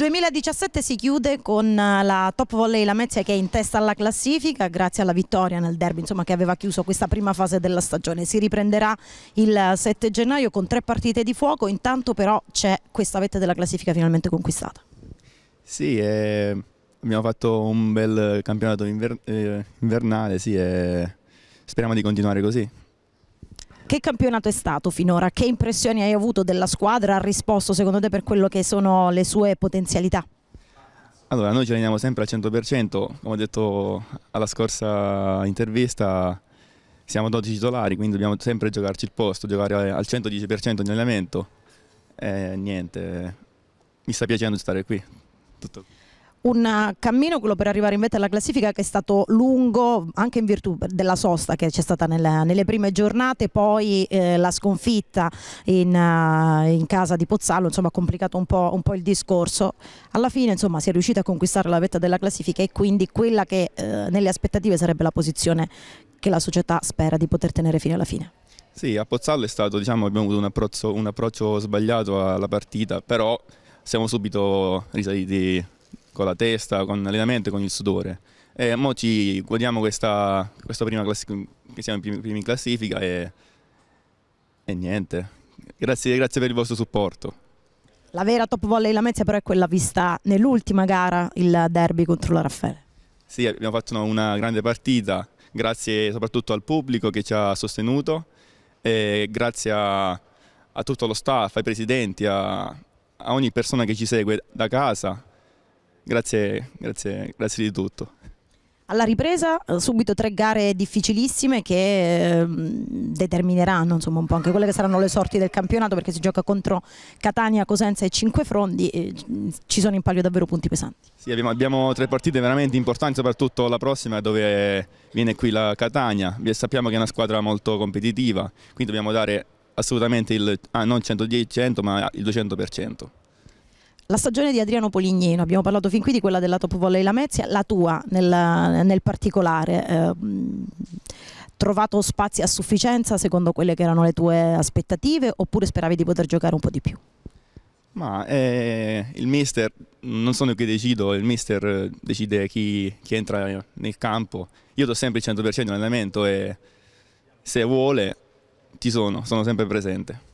2017 si chiude con eh, la top volley Lamezia che è in testa alla classifica grazie alla vittoria nel derby insomma, che aveva chiuso questa prima fase della stagione. Si riprenderà il 7 eh, gennaio con tre partite di fuoco, intanto però c'è questa vetta della classifica finalmente conquistata. Sì, eh, abbiamo fatto un bel campionato inver eh, invernale, sì, eh, speriamo di continuare così. Che campionato è stato finora? Che impressioni hai avuto della squadra? Ha risposto secondo te per quello che sono le sue potenzialità? Allora, noi ci alleniamo sempre al 100%, come ho detto alla scorsa intervista, siamo 12 titolari, quindi dobbiamo sempre giocarci il posto, giocare al 110% ogni allenamento. Eh, niente, mi sta piacendo stare qui. Tutto qui un cammino, quello per arrivare in vetta alla classifica, che è stato lungo anche in virtù della sosta che c'è stata nelle, nelle, prime giornate, poi eh, la sconfitta in, uh, in, casa di Pozzallo, insomma ha complicato un po', un po', il discorso. Alla fine insomma si è riuscita a conquistare la vetta della classifica e quindi quella che eh, nelle aspettative sarebbe la posizione che la società spera di poter tenere fino alla fine. Sì, a Pozzallo è stato, diciamo, abbiamo avuto un approccio, un approccio sbagliato alla partita, però siamo subito risaliti con la testa, con l'allenamento, e con il sudore. E mo ci godiamo questa, questa prima classifica, che siamo primi, primi in classifica e, e niente. Grazie, grazie, per il vostro supporto. La vera top volley la Mezia però è quella vista nell'ultima gara, il derby contro la Raffaele. Sì, abbiamo fatto una, una grande partita, grazie soprattutto al pubblico che ci ha sostenuto e grazie a, a tutto lo staff, ai presidenti, a, a ogni persona che ci segue da casa grazie, grazie, grazie di tutto. Alla ripresa eh, subito tre gare difficilissime che eh, determineranno insomma, un po' anche quelle che saranno le sorti del campionato perché si gioca contro Catania, Cosenza e Cinque Frondi e mm, ci sono in palio davvero punti pesanti. Sì, abbiamo, abbiamo tre partite veramente importanti, soprattutto la prossima dove viene qui la Catania. Sappiamo che è una squadra molto competitiva, quindi dobbiamo dare assolutamente il, ah, non 110, 100 ma il 200% la stagione di Adriano Polignino, abbiamo parlato fin qui di quella della Top Volley Lamezia, la tua nel, nel particolare, eh, trovato spazi a sufficienza secondo quelle che erano le tue aspettative oppure speravi di poter giocare un po' di più? Ma eh, il mister, non sono io che decido, il mister eh, decide chi, chi entra nel campo. Io do sempre il 100% di allenamento e se vuole ti sono, sono sempre presente.